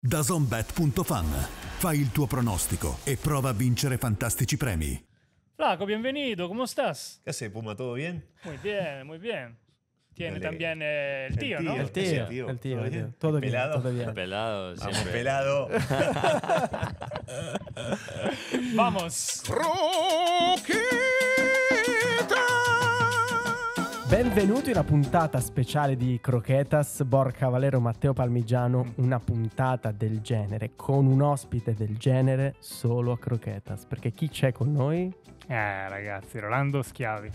Da zonbet.fan fai il tuo pronostico e prova a vincere fantastici premi. Flaco, benvenuto, come estás? Che sei Puma? ¿Todo bien? Muy bien, muy bien. Tiene también eh, el tío, ¿no? El tío, el tío. El tío, el tío. Todo, bien? todo bien. Pelado, Vamos, siempre. pelado. Vamos. Rocky. Benvenuti a una puntata speciale di Croquetas, Borca Valero, Matteo Palmigiano, una puntata del genere, con un ospite del genere solo a Croquetas, perché chi c'è con noi? Eh ragazzi, Rolando Schiavi.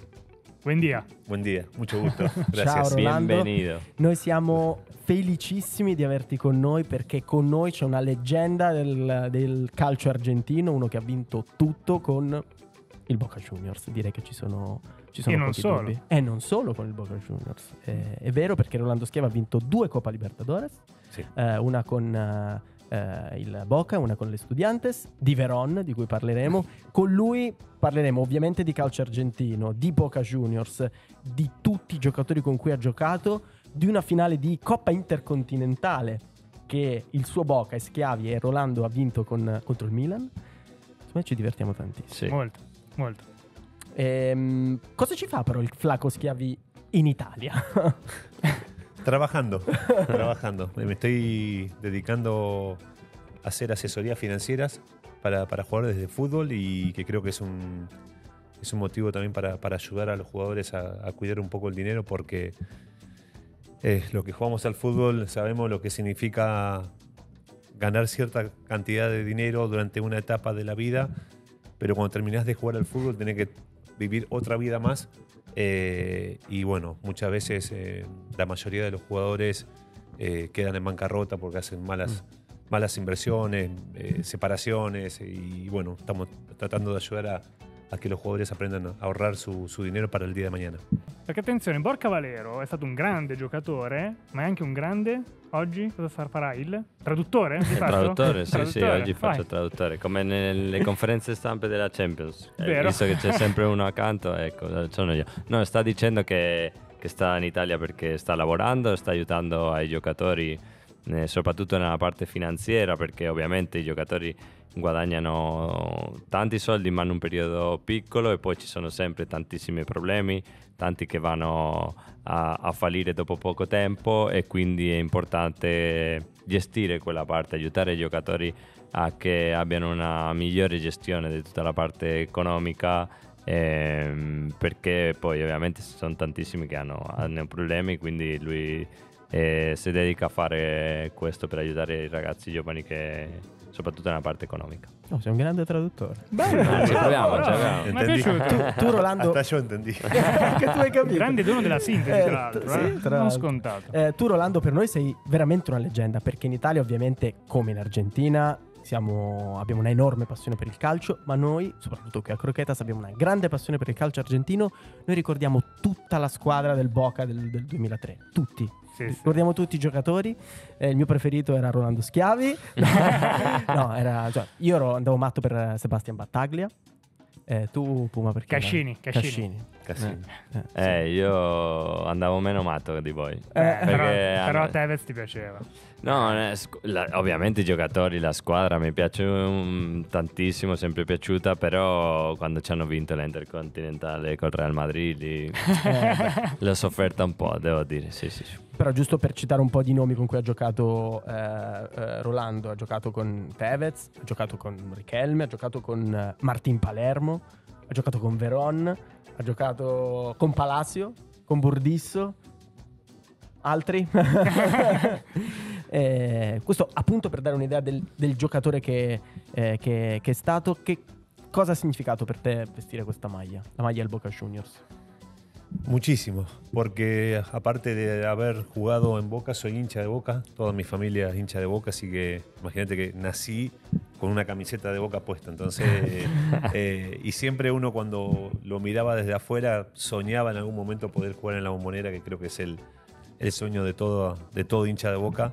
Buen dia. Buon dia, mucho gusto. Ciao Gracias. Rolando. Bienvenido. Noi siamo felicissimi di averti con noi perché con noi c'è una leggenda del, del calcio argentino, uno che ha vinto tutto con il Boca Juniors. Direi che ci sono, ci sono e non solo. Dubbi. Eh, e non solo con il Boca Juniors. Eh, è vero perché Rolando Schiava ha vinto due Copa Libertadores, sì. eh, una con eh, il Boca, una con le Studiantes, di Veron, di cui parleremo. Con lui parleremo ovviamente di calcio argentino, di Boca Juniors, di tutti i giocatori con cui ha giocato, di una finale di Coppa Intercontinentale che il suo Boca, e Schiavi e Rolando ha vinto con, contro il Milan. Secondo me ci divertiamo tantissimo. Sì. Molto. Molto. Ehm, cosa ci fa però Flaco Schiavi en Italia? Trabajando, trabajando. Me estoy dedicando a hacer asesorías financieras para, para jugadores de fútbol y que creo que es un, es un motivo también para, para ayudar a los jugadores a, cuidar un poco el dinero porque es lo que jugamos al fútbol sabemos lo que significa ganar cierta cantidad de dinero durante una etapa de la vida pero cuando terminás de jugar al fútbol tenés que vivir otra vida más. Eh, y bueno, muchas veces eh, la mayoría de los jugadores eh, quedan en bancarrota porque hacen malas, mm. malas inversiones, separaciones, y, bueno, estamos tratando de ayudar a, que los jugadores aprendan a ahorrar su dinero para el día de mañana. Perché attenzione, Borca Valero è stato un grande giocatore, ma è anche un grande oggi cosa farà il traduttore? Il traduttore, sì, traduttore. sì, oggi faccio il traduttore, come nelle conferenze stampe della Champions. Eh, visto che c'è sempre uno accanto, ecco, eh, sono io. No, sta dicendo che, che sta in Italia perché sta lavorando, sta aiutando ai giocatori eh, soprattutto nella parte finanziera, perché ovviamente i giocatori guadagnano tanti soldi ma in un periodo piccolo e poi ci sono sempre tantissimi problemi, tanti che vanno a, a fallire dopo poco tempo e quindi è importante gestire quella parte, aiutare i giocatori a che abbiano una migliore gestione di tutta la parte economica ehm, perché poi ovviamente ci sono tantissimi che hanno, hanno problemi quindi lui e si dedica a fare questo per aiutare i ragazzi giovani che soprattutto nella parte economica. No, oh, sei un grande traduttore. Bene, ci proviamo, ci proviamo. Tu, tu Rolando... Attenzione, ah, intendi. Anche tu hai capito. Grande dono della sintesi, eh, tra l'altro. Sì, eh? tra non scontato. Eh, tu Rolando per noi sei veramente una leggenda, perché in Italia ovviamente, come in Argentina, siamo, abbiamo un'enorme passione per il calcio, ma noi, soprattutto qui a Croquetas, abbiamo una grande passione per il calcio argentino. Noi ricordiamo tutta la squadra del Boca del, del 2003, tutti, sì, ricordiamo sì. tutti i giocatori. Eh, il mio preferito era Rolando Schiavi. no, era, cioè, io ero, andavo matto per Sebastian Battaglia. Eh, tu, Puma, perché? Cascini, Cascini. Cascini. Eh, eh, sì. Eh, io andavo meno matto di voi. Eh, perché, però, però a Tevez ti piaceva. No, la, ovviamente i giocatori, la squadra mi piace um, tantissimo, sempre piaciuta, però quando ci hanno vinto l'Intercontinentale col Real Madrid lì, eh, l'ho sofferta un po', devo dire, sì, sì, sì. Però giusto per citare un po' di nomi con cui ha giocato eh, eh Rolando, ha giocato con Tevez, ha giocato con Richelme, ha giocato con eh, Martin Palermo, ha giocato con Veron, ha giocato con Palacio, con Burdisso, altri? Esto eh, questo para dar una idea del, del giocatore che, eh, che, che, è stato. Che cosa ha significato per te vestire questa la maglia del Boca Juniors? Muchísimo, porque aparte de haber jugado en Boca, soy hincha de Boca, toda mi familia es hincha de Boca, así que imagínate que nací con una camiseta de Boca puesta, entonces, eh, y siempre uno cuando lo miraba desde afuera soñaba en algún momento poder jugar en la bombonera, que creo que es el, el sueño de todo, de todo hincha de Boca,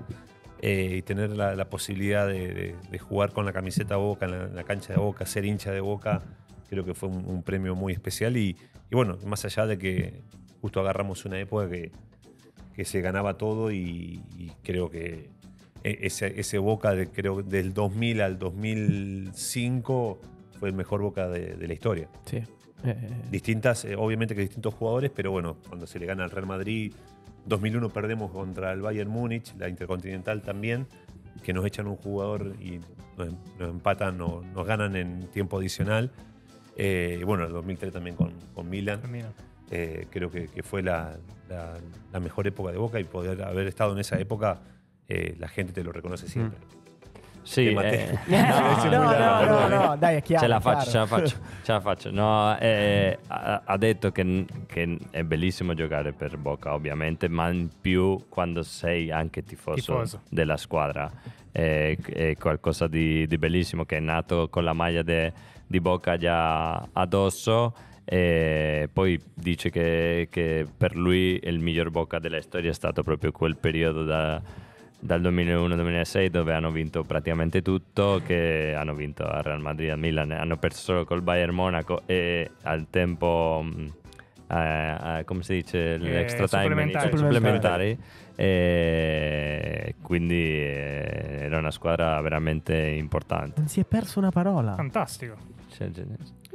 eh, y tener la, posibilidad de, jugar con la camiseta Boca, en la, cancha de Boca, ser hincha de Boca, creo que fue un, premio muy especial. Y, bueno, más allá de que justo agarramos una época que, que se ganaba todo y, creo que e, ese, Boca de, creo, del 2000 al 2005 fue el mejor Boca de, la historia. Sí. Eh, eh, Distintas, obviamente que distintos jugadores, pero bueno, cuando se le gana al Real Madrid, 2001 perdemos contra el Bayern Múnich, la Intercontinental también, que nos echan un jugador y nos, em, empatan nos ganan en tiempo adicional. Eh, bueno, el 2003 también con, con Milan. Eh, creo que, fue la, mejor época de Boca y poder haber estado en esa época, eh, la gente te lo reconoce siempre. Mm. Sì, eh, no, no, no, no, dai, è chiaro. Ce la faccio, ce la faccio, ce la faccio. No, eh, ha, ha detto che, che, è bellissimo giocare per Boca, ovviamente, ma in più quando sei anche tifoso, tifoso. della squadra. È, è qualcosa di, di, bellissimo che è nato con la maglia de, di Boca già addosso. E poi dice che, che per lui il miglior Boca della storia è stato proprio quel periodo da dal 2001-2006 dove hanno vinto praticamente tutto, che hanno vinto al Real Madrid, al Milan, hanno perso solo col Bayern Monaco e al tempo... Mm, eh, eh, come si dice eh, l'extra time supplementari, supplementari. supplementari. quindi eh, era una squadra veramente importante non si è perso una parola fantastico c'è, cioè,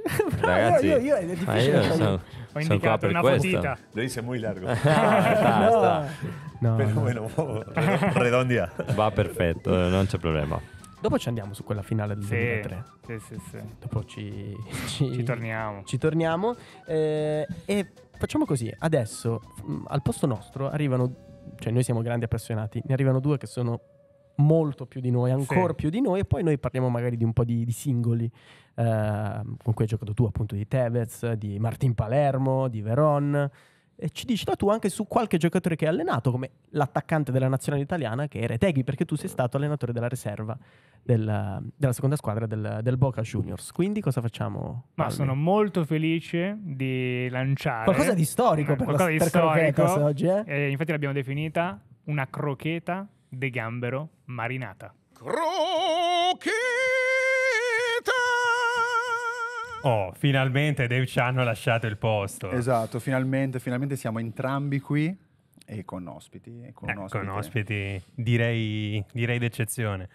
Ragazzi, io, io, io è difficile. Io sono, ho indicato una questo. fatica. Noi sei muy largo. Ah, basta. no, no, Però no. bueno, redondia. Va perfetto, eh, non c'è problema. Dopo ci andiamo su quella finale del sì, 2003. Sì, sì, sì. Dopo ci, ci, ci torniamo. Ci torniamo. Eh, e facciamo così: adesso mm, al posto nostro arrivano, cioè noi siamo grandi appassionati, ne arrivano due che sono molto più di noi, ancora sì. più di noi, e poi noi parliamo magari di un po' di, di singoli, eh, con cui hai giocato tu appunto di Tevez, di Martin Palermo, di Veron, e ci dici da tu anche su qualche giocatore che hai allenato, come l'attaccante della nazionale italiana che è Reteghi, perché tu sei stato allenatore della riserva della, della seconda squadra del, del, Boca Juniors. Quindi cosa facciamo? Ma Alvi? sono molto felice di lanciare qualcosa di storico eh, per qualcosa la, di per storico. oggi. Eh? Eh, infatti l'abbiamo definita una crocheta de gambero marinata. Crocheta! Oh, finalmente Dave ci hanno lasciato il posto. Esatto, finalmente, finalmente siamo entrambi qui e con ospiti. E con, eh, ospiti. con ospiti direi, direi d'eccezione.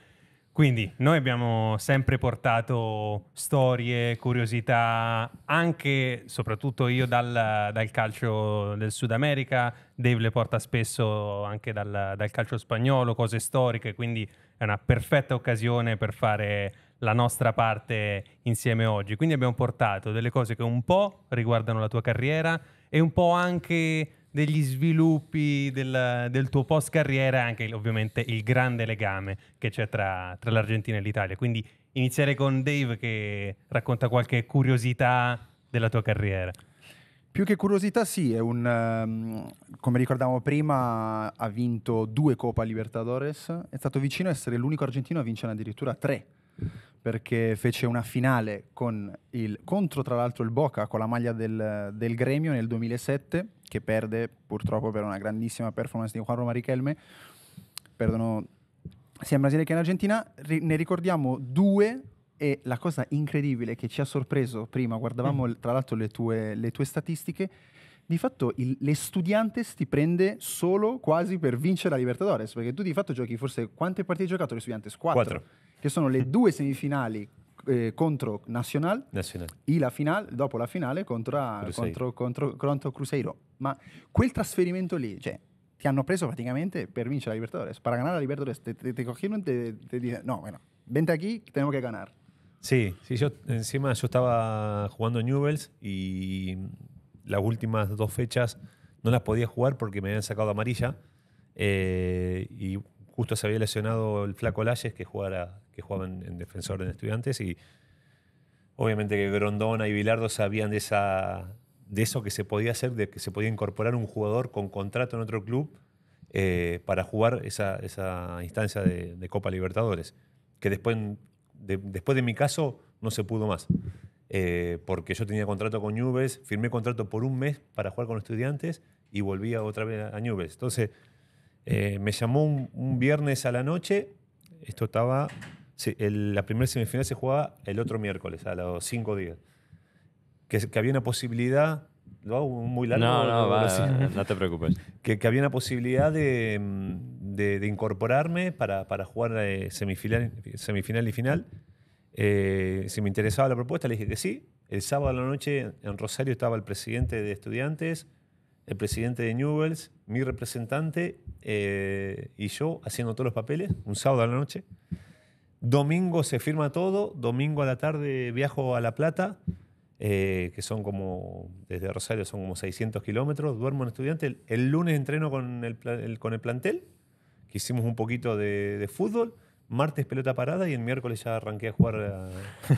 Quindi noi abbiamo sempre portato storie, curiosità, anche, soprattutto io dal, dal calcio del Sud America, Dave le porta spesso anche dal, dal calcio spagnolo, cose storiche, quindi è una perfetta occasione per fare la nostra parte insieme oggi. Quindi abbiamo portato delle cose che un po' riguardano la tua carriera e un po' anche degli sviluppi del, del tuo post carriera e anche ovviamente il grande legame che c'è tra, tra l'Argentina e l'Italia. Quindi iniziare con Dave che racconta qualche curiosità della tua carriera. Più che curiosità, sì, è un, um, come ricordavamo prima, ha vinto due Copa Libertadores, è stato vicino a essere l'unico argentino a vincere addirittura tre perché fece una finale con il, contro tra l'altro il Boca con la maglia del, del, Gremio nel 2007 che perde purtroppo per una grandissima performance di Juan Marichelme perdono sia in Brasile che in Argentina ri, ne ricordiamo due e la cosa incredibile che ci ha sorpreso prima guardavamo mm. tra l'altro le tue, le tue statistiche di fatto il, l'Estudiantes ti prende solo quasi per vincere la Libertadores perché tu di fatto giochi forse quante partite hai giocato l'Estudiantes? 4 4 que son las dos semifinales eh, contra Nacional, y la final, después la final, eh, contra Cruzeiro. Ma quel trasferimento lì, Te han hanno preso prácticamente per vincere la Libertadores. Para ganar a Libertadores, te, cogieron, te, te e no, bueno, vente aquí, tenemos que ganar. Sí, sí, yo encima yo estaba jugando Newells y las últimas dos fechas no las podía jugar porque me habían sacado amarilla eh, y justo se había lesionado el flaco Lalles que jugara jugaban en defensor en estudiantes y obviamente que Grondona y Vilardo sabían de, esa, de eso que se podía hacer, de que se podía incorporar un jugador con contrato en otro club eh, para jugar esa, esa instancia de, Copa Libertadores, que después de, después de mi caso no se pudo más. Eh, porque yo tenía contrato con Nubes, firmé contrato por un mes para jugar con estudiantes y volvía otra vez a Nubes. Entonces, eh, me llamó un, viernes a la noche, esto estaba la primera semifinal se jugaba el otro miércoles, a los cinco días. Que, que, había una posibilidad. ¿Lo hago muy largo? No, no, no te preocupes. Que, había una posibilidad de, incorporarme para, jugar eh, semifinal, semifinal y final. Eh, si me interesaba la propuesta, le dije que sí. El sábado a la noche en Rosario estaba el presidente de estudiantes, el presidente de Newells, mi representante eh, y yo haciendo todos los papeles, un sábado a la noche. Domingo se firma todo, domingo a la tarde viajo a La Plata, eh, que son como, desde Rosario son como 600 kilómetros, duermo en estudiante, el, lunes entreno con el, con el plantel, que hicimos un poquito de, fútbol, martes pelota parada y el miércoles ya arranqué a jugar a,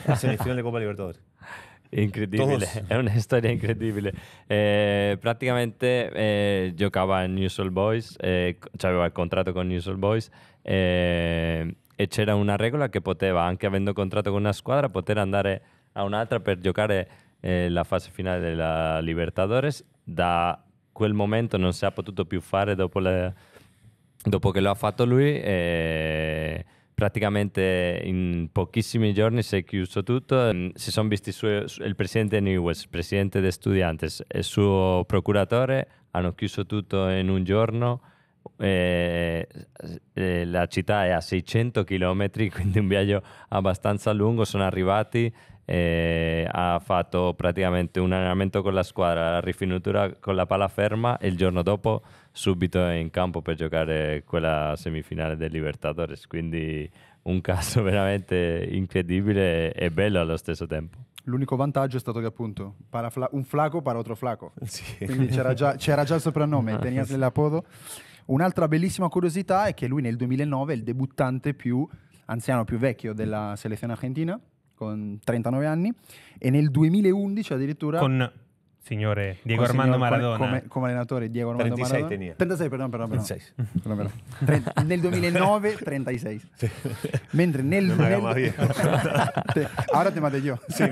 la semifinal de Copa Libertadores. increíble es una historia increíble eh, prácticamente eh, yo acababa en News New Boys, eh, aveva el contrato con New All Boys, eh, e c'era una regola che poteva, anche avendo contratto con una squadra, poter andare a un'altra per giocare eh, la fase finale della Libertadores. Da quel momento non si è potuto più fare dopo, le, dopo che lo ha fatto lui. Eh, praticamente in pochissimi giorni si è chiuso tutto. Mm, si sono visti suo, il presidente di Newells, il presidente di Studiantes e il suo procuratore, hanno chiuso tutto in un giorno eh, eh, la città è a 600 km, quindi un viaggio abbastanza lungo, sono arrivati, eh, ha fatto praticamente un allenamento con la squadra, la rifinitura con la palla ferma e il giorno dopo subito in campo per giocare quella semifinale del Libertadores, quindi un caso veramente incredibile e bello allo stesso tempo. L'unico vantaggio è stato che appunto un flaco para otro flaco, sì. quindi c'era già, c'era già, il soprannome, no, ah, tenias el apodo. Un'altra bellissima curiosità è che lui nel 2009 è il debuttante più anziano, più vecchio della selezione argentina, con 39 anni, e nel 2011 addirittura... Con signore Diego con Armando signor, Maradona. Come, come, allenatore Diego Armando 36 Maradona. Tenia. 36, perdon, Perdono, perdon. 36. nel 2009 36. Sì. Mentre nel... nel... Ora te mate io. Sì,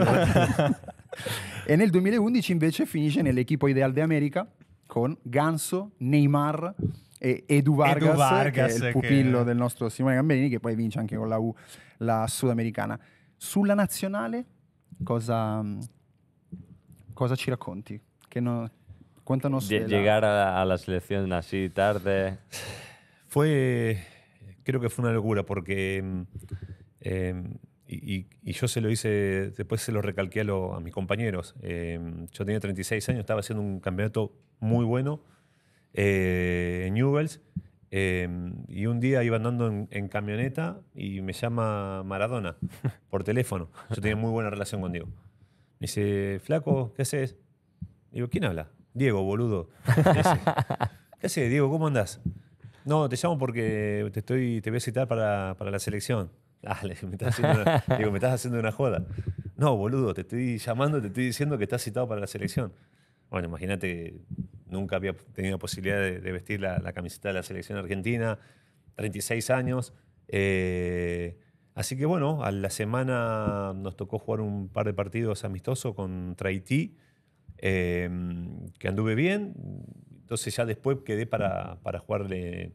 e nel 2011 invece finisce nell'equipo ideal de America con Ganso, Neymar, e Edu Vargas, eh, el eh, del nuestro Simone Gambini, que poi vince anche con la U la sudamericana. Sulla nazionale, cosa, mm, cosa ci racconti? Que no, llegar A, la, selección así tarde. Fue. Creo que fue una locura porque. Mm, em, y, yo se lo hice, después se lo recalqué a, a mis compañeros. Em, yo tenía 36 años, estaba haciendo un campeonato muy bueno eh, en Newells. Em, y un día iba andando en, camioneta y me llama Maradona por teléfono. Yo tenía muy buena relación con Diego. Me dice, flaco, ¿qué haces? Digo, ¿quién habla? Diego, boludo. ¿Qué haces, Diego? ¿Cómo andas? No, te llamo porque te, estoy, te voy a citar para, para la selección. Dale, ah, me estás haciendo una, digo, me estás haciendo una joda. No, boludo, te estoy llamando, te estoy diciendo que estás citado para la selección bueno, imagínate nunca había tenido posibilidad de, vestir la, camiseta de la selección argentina, 36 años. Eh, así que bueno, a la semana nos tocó jugar un par de partidos amistosos contra Haití, eh, que anduve bien. Entonces ya después quedé para, jugarle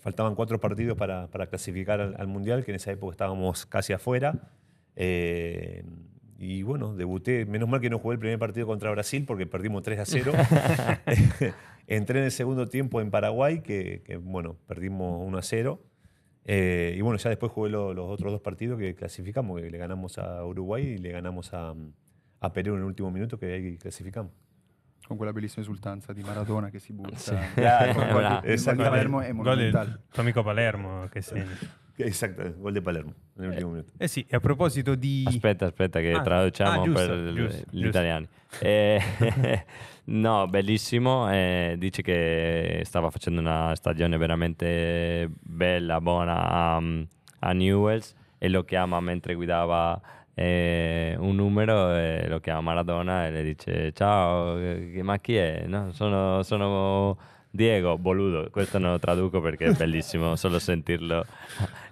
faltaban cuatro partidos para, clasificar al, Mundial, que en esa época estábamos casi afuera. Eh, y bueno, debuté. Menos mal que no jugué el primer partido contra Brasil porque perdimos 3 a 0. Entré en el segundo tiempo en Paraguay, que, bueno, perdimos 1 a 0. Eh, y bueno, ya después jugué los otros dos partidos que clasificamos, que le ganamos a Uruguay y le ganamos a, a Perú en el último minuto, que ahí clasificamos. con quella bellissima esultanza di Maradona que si butta. Sì. el Palermo è monumentale. Palermo que sí. Esatto, gol di Palermo nell'ultimo eh, minuto. Eh sì, a proposito di... Aspetta, aspetta che ah, traduciamo ah, giusto, per giusto, gli giusto. italiani. Eh, no, bellissimo, eh, dice che stava facendo una stagione veramente bella, buona a, a Newells e lo chiama mentre guidava eh, un numero e lo chiama Maradona e le dice ciao, eh, ma chi è? No, sono, sono Diego, boludo, questo non lo traduco perché è bellissimo solo sentirlo.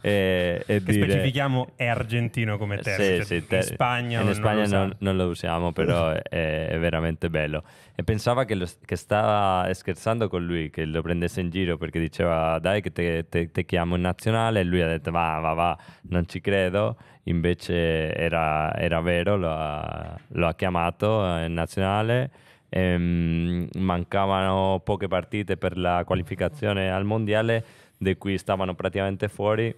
E, eh, e che dire... specifichiamo è argentino come termine, sì, cioè, sì, ter... in Spagna, in non, Spagna non, lo non, lo usiamo, però è, è veramente bello. E pensava che, lo, che, stava scherzando con lui, che lo prendesse in giro perché diceva dai che te, te, te chiamo in nazionale e lui ha detto va va va, non ci credo invece era, era vero, lo ha, lo ha, chiamato eh, in nazionale ehm, mancavano poche partite per la qualificazione al mondiale, di cui stavano praticamente fuori.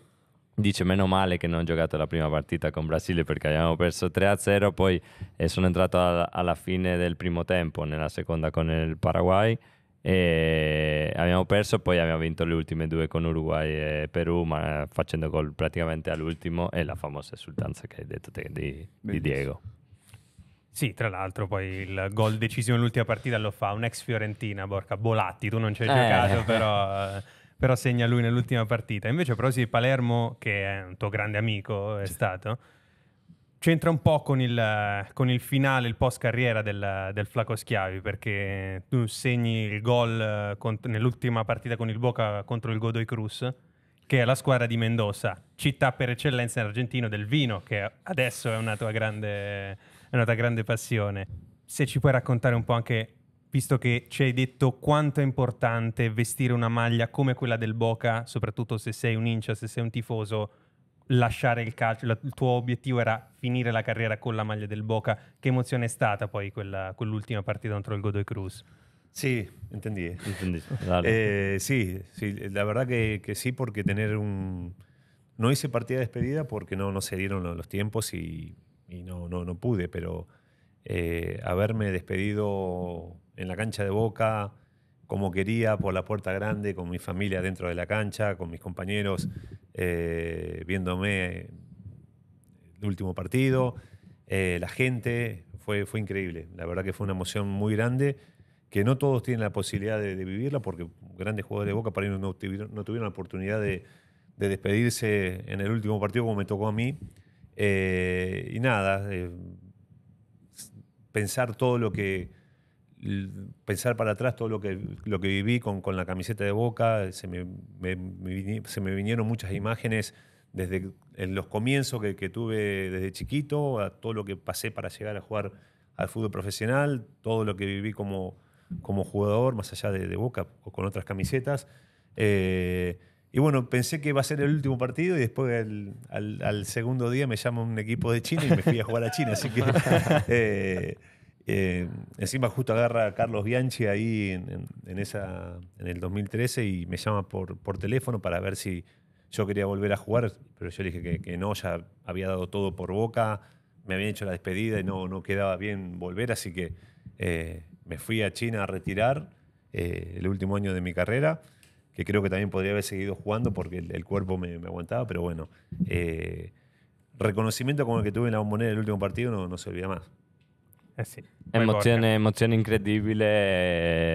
Dice meno male che non ho giocato la prima partita con Brasile perché abbiamo perso 3-0, poi eh, sono entrato alla, alla fine del primo tempo, nella seconda con il Paraguay e abbiamo perso poi abbiamo vinto le ultime due con Uruguay e Perù ma facendo gol praticamente all'ultimo e la famosa esultanza che hai detto te di, di Diego sì, tra l'altro poi il gol decisivo nell'ultima partita lo fa un ex Fiorentina, Borca Bolatti, tu non ci hai eh. giocato, però, eh, però, segna lui nell'ultima partita. Invece però sì, Palermo, che è un tuo grande amico, è stato, c'entra un po' con il, con il finale, il post carriera del, del Flaco Schiavi, perché tu segni il gol eh, cont- nell'ultima partita con il Boca contro il Godoy Cruz che è la squadra di Mendoza, città per eccellenza in argentino del vino, che adesso è una tua grande è una tua grande passione. Se ci puoi raccontare un po' anche, visto che ci hai detto quanto è importante vestire una maglia come quella del Boca, soprattutto se sei un incia, se sei un tifoso, lasciare il calcio, il tuo obiettivo era finire la carriera con la maglia del Boca. Che emozione è stata poi quella, quell'ultima partita contro il Godoy Cruz? Sí, entendí. entendí. Dale. Eh, sí, sí, la verdad que, que, sí, porque tener un... No hice partida de despedida porque no, no se dieron los tiempos y y no, pude, pero eh, haberme despedido en la cancha de Boca como quería, por la puerta grande, con mi familia dentro de la cancha, con mis compañeros eh, viéndome el último partido, eh, la gente, fue, fue increíble. La verdad que fue una emoción muy grande que no todos tienen la posibilidad de, vivirla porque grandes jugadores de Boca para no tuvieron, la oportunidad de despedirse en el último partido como me tocó a mí. Eh, y nada, eh, pensar todo lo que, pensar para atrás todo lo que, lo que viví con, con la camiseta de boca, se me, se me vinieron muchas imágenes desde los comienzos que, tuve desde chiquito, a todo lo que pasé para llegar a jugar al fútbol profesional, todo lo que viví como, como jugador, más allá de, boca o con otras camisetas. Eh, y bueno, pensé que iba a ser el último partido y después al, segundo día me llama un equipo de China y me fui a jugar a China. Así que eh, eh, encima justo agarra a Carlos Bianchi ahí en, esa, en el 2013 y me llama por, por teléfono para ver si yo quería volver a jugar, pero yo dije que, no, ya había dado todo por boca, me habían hecho la despedida y no, no quedaba bien volver, así que eh, me fui a China a retirar el último año de mi carrera que creo que también podría haber seguido jugando porque el, el cuerpo me, me, aguantaba, pero bueno. Eh, reconocimiento como el que tuve en la bombonera del último partido no, no se olvida más. Eh sì, emozione, eh, emozione, incredibile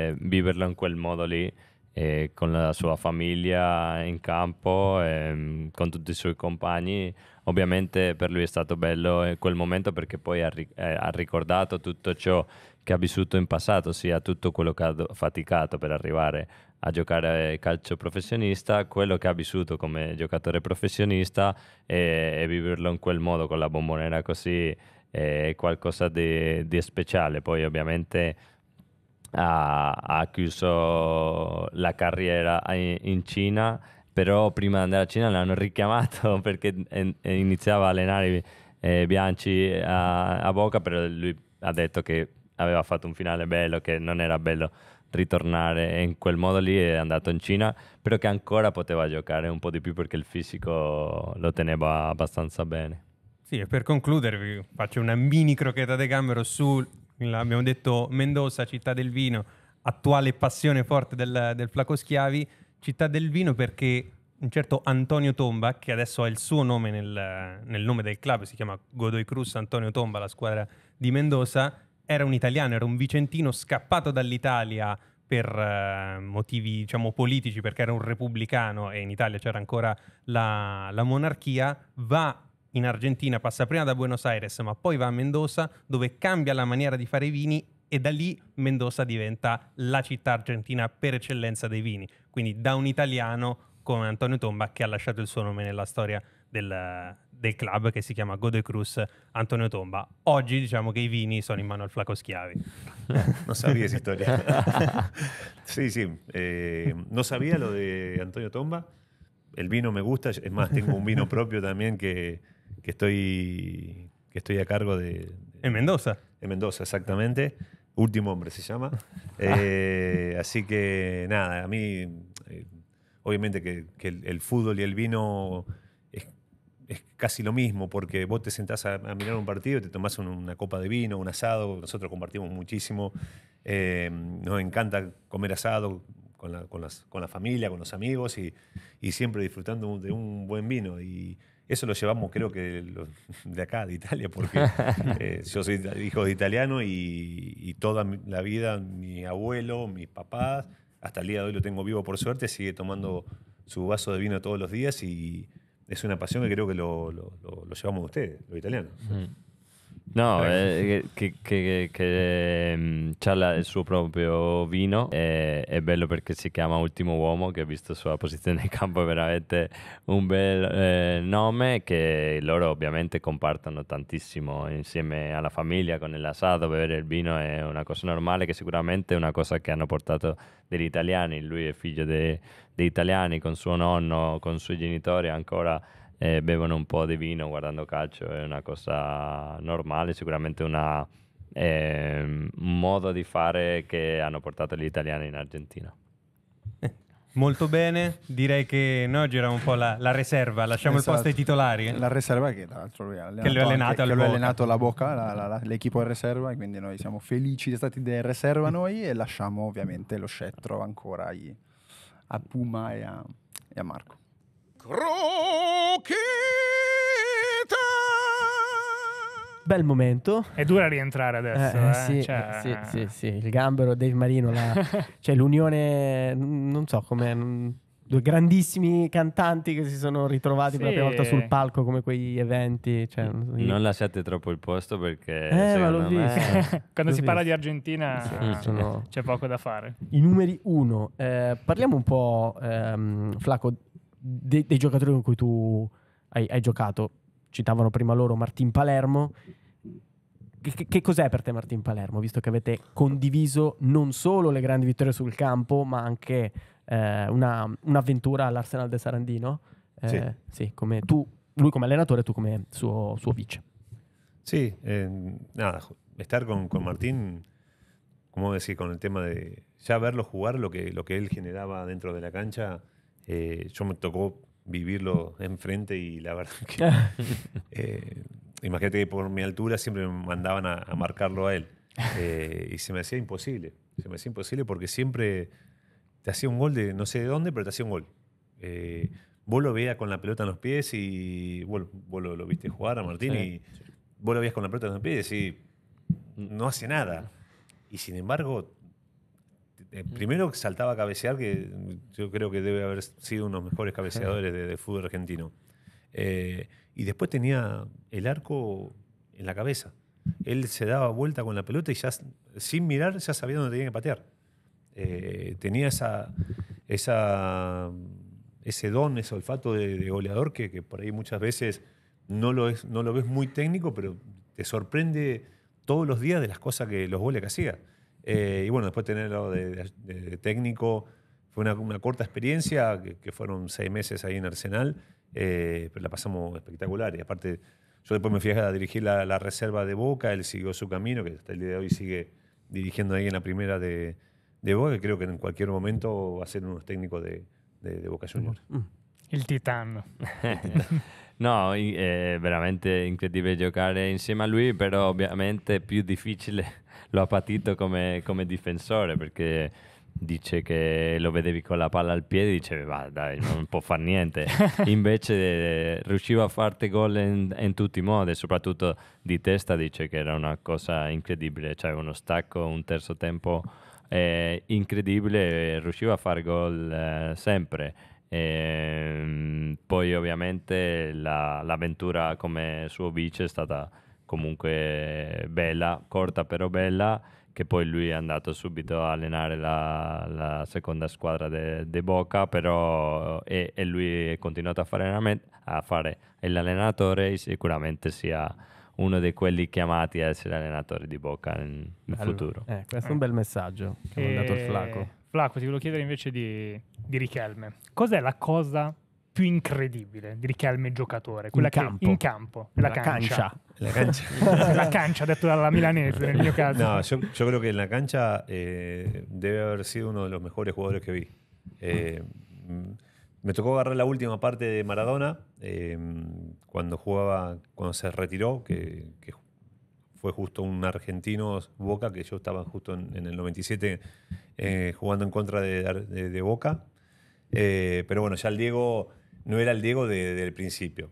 eh, viverlo in quel modo lì, eh, con la sua famiglia in campo, eh, con tutti i suoi compagni. Ovviamente per lui è stato bello eh, quel momento perché poi ha, ha ricordato tutto ciò che ha vissuto in passato, sia tutto quello che ha faticato per arrivare a giocare calcio professionista, quello che ha vissuto come giocatore professionista e, e viverlo in quel modo con la bombonera così è qualcosa di, di speciale. Poi ovviamente ha, ha, chiuso la carriera in, in Cina, però prima di andare a Cina l'hanno richiamato perché iniziava a allenare eh, Bianchi a, a Boca, però lui ha detto che aveva fatto un finale bello, che non era bello ritornare in quel modo lì è andato in Cina, però che ancora poteva giocare un po' di più perché il fisico lo teneva abbastanza bene. Sì, e per concludere faccio una mini crocheta de gambero su, abbiamo detto, Mendoza, città del vino, attuale passione forte del, del Flaco Schiavi, città del vino perché un certo Antonio Tomba, che adesso ha il suo nome nel, nel nome del club, si chiama Godoy Cruz Antonio Tomba, la squadra di Mendoza, era un italiano, era un vicentino scappato dall'Italia per eh, motivi diciamo, politici, perché era un repubblicano e in Italia c'era ancora la, la monarchia, va in Argentina, passa prima da Buenos Aires, ma poi va a Mendoza, dove cambia la maniera di fare i vini e da lì Mendoza diventa la città argentina per eccellenza dei vini. Quindi da un italiano come Antonio Tomba che ha lasciato il suo nome nella storia del, del club che si chiama Cruz Antonio Tomba. Oggi diciamo que i vini sono in mano al Flaco Schiavi. no sabía esa historia. sí, sí. no sabía lo de Antonio Tomba. El vino me gusta. Es más, tengo un vino propio también que, estoy, a cargo de... En Mendoza. En Mendoza, exactamente. Último hombre se llama. Eh, así que nada, a mí, eh, obviamente que, el fútbol y el vino es casi lo mismo, porque vos te sentás a, mirar un partido, te tomás una copa de vino, un asado, nosotros compartimos muchísimo, eh, nos encanta comer asado con la, con, las, con la familia, con los amigos y, y, siempre disfrutando de un buen vino. Y eso lo llevamos creo que de acá, de Italia, porque eh, yo soy hijo de italiano y, y toda la vida mi abuelo, mis papás, hasta el día de hoy lo tengo vivo por suerte, sigue tomando su vaso de vino todos los días y es una pasión que creo que lo, lo, lo, llevamos ustedes, los italianos. No, eh, eh che, che, che, che ehm, ha la, il suo proprio vino. E, è bello perché si chiama Ultimo Uomo, che visto sua posizione in campo è veramente un bel eh, nome. Che loro ovviamente compartono tantissimo insieme alla famiglia con l'assato. Bevere il vino è una cosa normale, che sicuramente è una cosa che hanno portato degli italiani. Lui è figlio degli italiani con suo nonno, con i suoi genitori ancora eh, bevono un po' di vino guardando calcio, è una cosa normale, sicuramente un ehm, modo di fare che hanno portato gli italiani in Argentina. Molto bene, direi che noi oggi eravamo un po' la, la riserva, lasciamo esatto. il posto ai esatto. titolari. La riserva che tra l'altro lui ha allenato, che lui allenato, anche, che lui allenato la Boca, la, la, l'equipo in riserva, quindi noi siamo felici di essere stati in riserva noi e lasciamo ovviamente lo scettro ancora ai, a Puma e a, e a Marco. Crocheta! Bel momento. È dura rientrare adesso. Eh, eh, eh sì, cioè... Eh, sì, eh. sì, sì, il gambero, Dave Marino, la... cioè l'unione, non so come... Mm, due grandissimi cantanti che si sono ritrovati sì. per la prima volta sul palco come quegli eventi. Cioè, non, so, non lasciate troppo il posto perché... Eh, ma l'ho me... visto. Quando l'ho si visto. parla di Argentina sì, mm. sono... c'è poco da fare. I numeri uno. Eh, parliamo un po', ehm, Flaco, dei, dei giocatori con cui tu hai, hai, giocato. Citavano prima loro Martin Palermo. Che, che, cos'è per te Martin Palermo, visto che avete condiviso non solo le grandi vittorie sul campo, ma anche eh, una, un'avventura all'Arsenal de Sarandino? Eh, sì. sì come tu, lui come allenatore e tu come suo, suo vice. Sì, eh, nada, estar con, con, Martín, como decir, con il tema de ya verlo jugar, lo che lo que él generaba dentro della la cancha, Eh, yo me tocó vivirlo enfrente y la verdad que... Eh, imagínate que por mi altura siempre me mandaban a, marcarlo a él. Eh, y se me hacía imposible. Se me hacía imposible porque siempre te hacía un gol de no sé de dónde, pero te hacía un gol. vos lo veías con la pelota en los pies y bueno, vos lo, viste jugar a Martín y vos lo veías con la pelota en los pies y mm. no hace nada. Y sin embargo, eh, primero saltaba a cabecear, que yo creo que debe haber sido uno de los mejores cabeceadores de, fútbol argentino. Eh, y después tenía el arco en la cabeza. Él se daba vuelta con la pelota y ya sin mirar ya sabía dónde tenía que patear. Eh, tenía esa, ese don, ese olfato de, goleador que, que, por ahí muchas veces no lo, no lo ves muy técnico, pero te sorprende todos los días de las cosas que los goles que hacía. Eh, y bueno, después tenerlo de, de, de técnico. Fue una, una corta experiencia, que, fueron seis meses ahí en Arsenal, eh, pero la pasamos espectacular. Y aparte, yo después me fui a dirigir la, la, reserva de Boca, él siguió su camino, que hasta el día de hoy sigue dirigiendo ahí en la primera de, de Boca, y creo que en cualquier momento va a ser uno de los técnicos de, Boca Juniors. El mm. El titán. No, è veramente incredibile giocare insieme a lui, però ovviamente più difficile lo ha patito come, come difensore perché dice che lo vedevi con la palla al piede e dicevi va dai non può fare niente invece eh, riusciva a farti gol in, in, tutti i modi soprattutto di testa dice che era una cosa incredibile cioè uno stacco un terzo tempo eh, incredibile riusciva a fare gol eh, sempre e ehm, poi ovviamente la, l'avventura come suo vice è stata comunque bella, corta però bella, che poi lui è andato subito a allenare la, la seconda squadra de, de Boca, però e, e, lui è continuato a fare, a fare l'allenatore e sicuramente sia uno di quelli chiamati a essere allenatore di Bocca in, in futuro. Eh, questo è un eh. bel messaggio che ha mandato il Flaco. Eh, Flaco, ti volevo chiedere invece di, di Richelme. Cos'è la cosa più incredibile di Richelme giocatore? Quella in che, campo. In campo. La, la cancia. cancia. La cancia. la cancia, detto dalla milanese nel mio caso. No, yo, yo creo que la cancia eh, debe haber sido uno dei los giocatori che vi. Eh, me mm, tocó agarrar la última parte de Maradona eh, cuando jugaba, cuando se retiró, que, que, fue justo un argentino Boca, que yo estaba justo en, el 97 eh, jugando en contra de, Boca. Eh, pero bueno, ya el Diego no era el Diego del principio.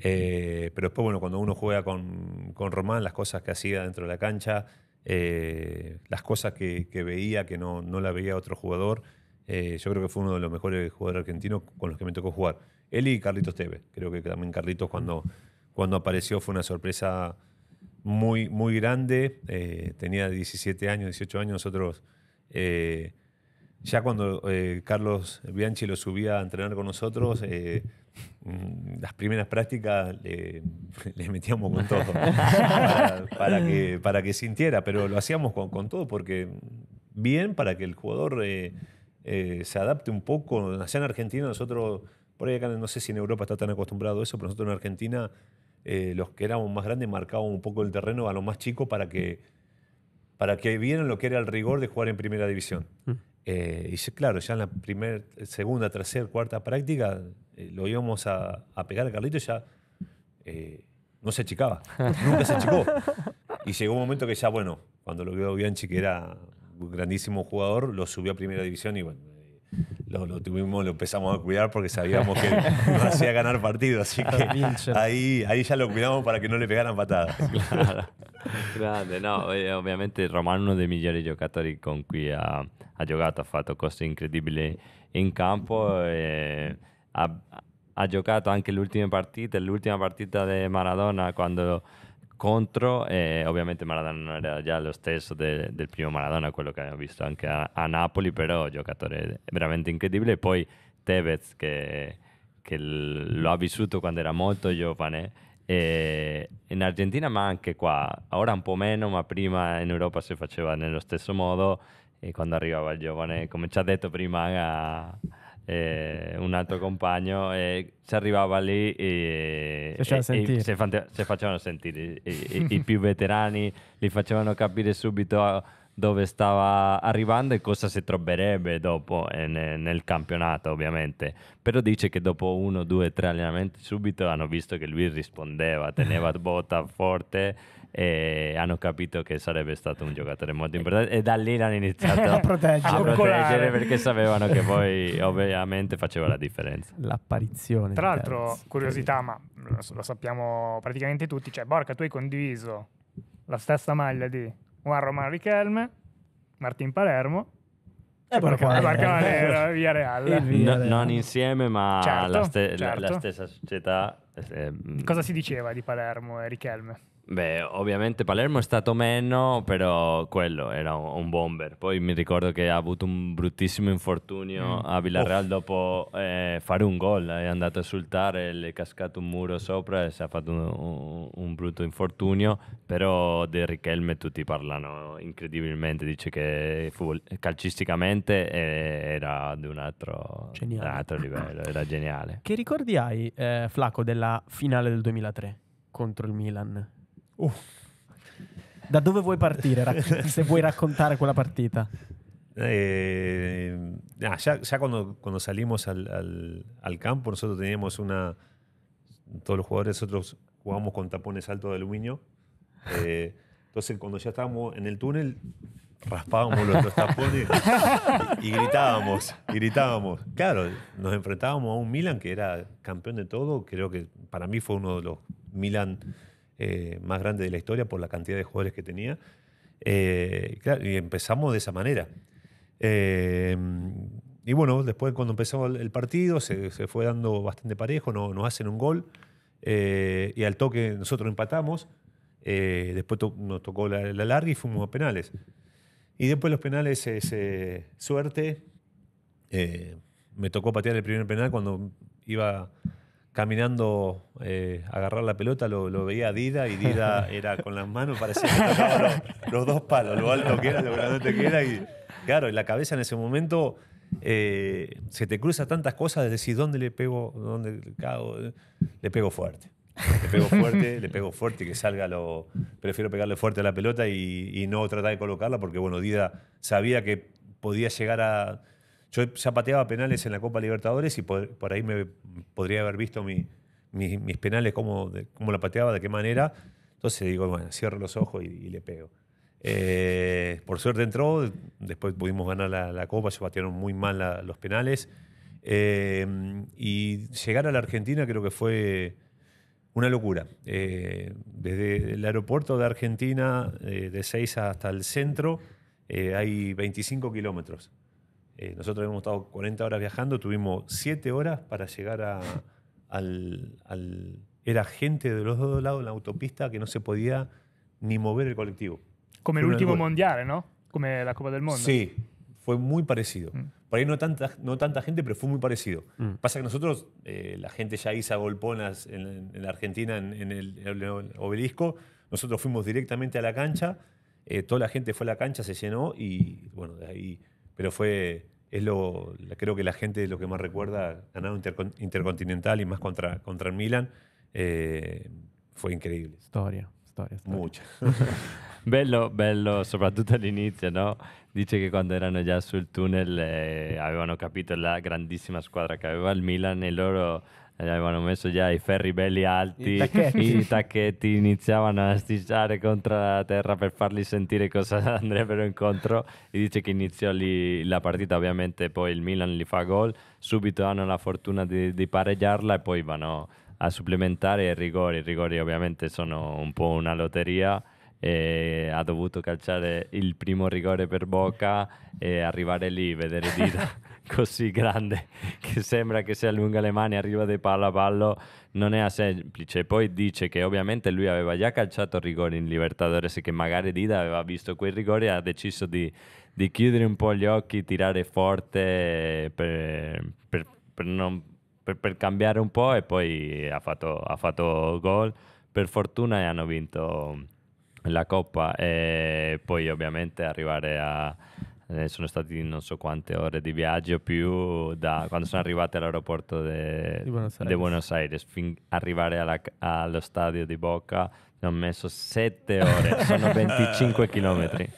Eh, pero después, bueno, cuando uno juega con, Román, las cosas que hacía dentro de la cancha, las cosas que, veía, que no, no la veía otro jugador, yo creo que fue uno de los mejores jugadores argentinos con los que me tocó jugar. Él y Carlitos Tevez. Creo que también Carlitos cuando, cuando apareció fue una sorpresa muy, muy grande. Eh, tenía 17 años, 18 años. Nosotros, eh, ya cuando eh, Carlos Bianchi lo subía a entrenar con nosotros, mm, las primeras prácticas le, metíamos con todo para, que, sintiera, pero lo hacíamos con, con todo porque bien para que el jugador se adapte un poco. Allá en Argentina nosotros, por ahí acá no sé si en Europa está tan acostumbrado a eso, pero nosotros en Argentina eh, los que éramos más grandes marcaban un poco el terreno a los más chicos para que, para que vieran lo que era el rigor de jugar en primera división. Mm. Eh, y claro, ya en la primera, segunda, tercera, cuarta práctica eh, lo íbamos a, a, pegar a Carlito ya no se achicaba, nunca se achicó. Y llegó un momento que ya, bueno, cuando lo vio Bianchi, que era un grandísimo jugador, lo subió a primera división y bueno, lo, lo, tuvimos, lo empezamos a cuidar porque sabíamos que nos hacía ganar partido, así que ahí, ahí ya lo cuidamos para que no le pegaran patadas. obviamente Grande, no, eh, obviamente Romano uno dei mejores giocatori con cui ha, jugado, ha fatto cosas increíbles en campo e ha, ha giocato anche l'ultima partita, última partita de Maradona quando contro e ovviamente Maradona non era già lo stesso de, del primo Maradona, quello che abbiamo visto anche a, a Napoli, però giocatore veramente incredibile. E poi Tevez che, che lo ha vissuto quando era molto giovane in Argentina ma anche qua, ora un po' meno ma prima in Europa si faceva nello stesso modo e quando arrivava il giovane, come ci ha detto prima A, eh, un altro compagno e si arrivava lì e, si, facevano sentire I, i, più veterani, li facevano capire subito dove stava arrivando e cosa si troverebbe dopo eh, nel campionato ovviamente però dice che dopo uno, due, tre allenamenti subito hanno visto che lui rispondeva teneva botta forte e hanno capito che sarebbe stato un giocatore molto eh. importante e da lì l'hanno iniziato a proteggere, a proteggere perché sapevano che poi ovviamente faceva la differenza. L'apparizione. Tra l'altro, curiosità, ma lo sappiamo praticamente tutti, cioè Borca tu hai condiviso la stessa maglia di Juan Romano Richelme, Martin Palermo e Barcone era via Real. No, non insieme, ma certo, la, ste- certo. la, stessa società. Eh, mm. Cosa si diceva di Palermo e Richelme? Beh, ovviamente Palermo è stato meno, però quello era un, bomber. Poi mi ricordo che ha avuto un bruttissimo infortunio mm. a Villarreal oh. dopo eh, fare un gol. È andato a esultare, le è cascato un muro sopra e si è fatto un, un, un brutto infortunio. Però di Richelme tutti parlano incredibilmente. Dice che futbol- calcisticamente eh, era di un altro, un altro, livello, era geniale. Che ricordi hai, eh, Flaco, della finale del 2003 contro il Milan? Uh. Da dove vuoi partire si se vuoi raccontare quella partita? Eh, ah, ya, cuando, cuando salimos al, campo, nosotros teníamos una. Todos los jugadores, nosotros jugamos con tapones altos de aluminio. Eh, entonces, cuando ya estábamos en el túnel, raspábamos los, tapones y, gritábamos, y gritábamos. Claro, nos enfrentábamos a un Milan que era campeón de todo. Creo que para mí fue uno de los Milan eh, más grande de la historia por la cantidad de jugadores que tenía. Eh, y empezamos de esa manera. Eh, y bueno, después cuando empezó el, partido se, fue dando bastante parejo, no, nos hacen un gol y al toque nosotros empatamos. después nos tocó la, larga y fuimos a penales. Y después los penales es suerte. me tocó patear el primer penal cuando iba caminando eh, agarrar la pelota, lo, veía a Dida y Dida era con las manos, para que los, dos palos, lo alto que era, lo grande que era. Y claro, en la cabeza en ese momento eh, se te cruza tantas cosas de decir, ¿dónde le pego? ¿Dónde le cago? Le pego fuerte. Le pego fuerte, le pego fuerte, que salga lo. Prefiero pegarle fuerte a la pelota y, y no tratar de colocarla, porque bueno, Dida sabía que podía llegar a yo ya pateaba penales en la Copa Libertadores y por, ahí me podría haber visto mi, mis, penales, cómo, cómo la pateaba, de qué manera. Entonces digo, bueno, cierro los ojos y, le pego. Eh, por suerte entró, después pudimos ganar la, la Copa, se patearon muy mal los penales. Eh, y llegar a la Argentina creo que fue una locura. Eh, desde el aeropuerto de Argentina, de 6 hasta el centro, hay 25 kilómetros. Eh, nosotros hemos estado 40 horas viajando, tuvimos 7 horas para llegar a, al, Era gente de los dos lados en la autopista que no se podía ni mover el colectivo. Como el último mundial, ¿no? Como la Copa del Mundo. Sí, fue muy parecido. Mm. Por ahí no tanta, no tanta gente, pero fue muy parecido. Mm. Pasa que nosotros, eh, la gente ya hizo golponas en, la Argentina, en, el, obelisco. Nosotros fuimos directamente a la cancha. Eh, toda la gente fue a la cancha, se llenó y, bueno, de ahí pero fue, es lo, creo que la gente lo que más recuerda, ganado Intercontinental y más contra, contra el Milan, eh, fue increíble historia. historia Mucha. Mucha. bello, todo soprattutto inicio, no? Dice cuando eran erano già el túnel, eh, había uno capito la grandísima escuadra que había, el Milan el loro gli avevano messo già i ferri belli alti, i tacchetti, i tacchetti iniziavano a strisciare contro la terra per fargli sentire cosa andrebbero incontro. E dice che iniziò lì la partita, ovviamente poi il Milan li fa gol, subito hanno la fortuna di, di pareggiarla e poi vanno a supplementare i rigori. I rigori ovviamente sono un po' una lotteria e ha dovuto calciare il primo rigore per Bocca e arrivare lì, vedere Dida così grande che sembra che si allunga le mani, arriva di palla a pallo, non è semplice. Poi dice che ovviamente lui aveva già calciato rigori in Libertadores e che magari Dida aveva visto quei rigori e ha deciso di, di, chiudere un po' gli occhi, tirare forte per, per, per, non, per cambiare un po' e poi ha fatto, ha fatto gol per fortuna e hanno vinto la coppa e poi ovviamente arrivare a eh, sono stati non so quante ore di viaggio più da quando sono arrivati all'aeroporto de, di Buenos Aires, Buenos Aires fin arrivare alla, allo stadio di Bocca ne ho messo 7 ore, sono 25 chilometri.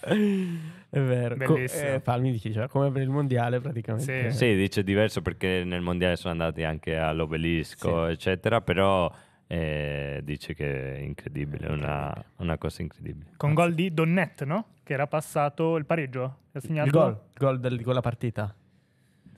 È vero, Co- eh, Palmi diceva cioè, come per il mondiale praticamente. Sì. sì. dice diverso perché nel mondiale sono andati anche all'obelisco, sì. eccetera, però e dice che è incredibile, una, una cosa incredibile. Con gol di Donnet, no? Che era passato il pareggio. Ha segnato... Il gol, gol del, di quella partita.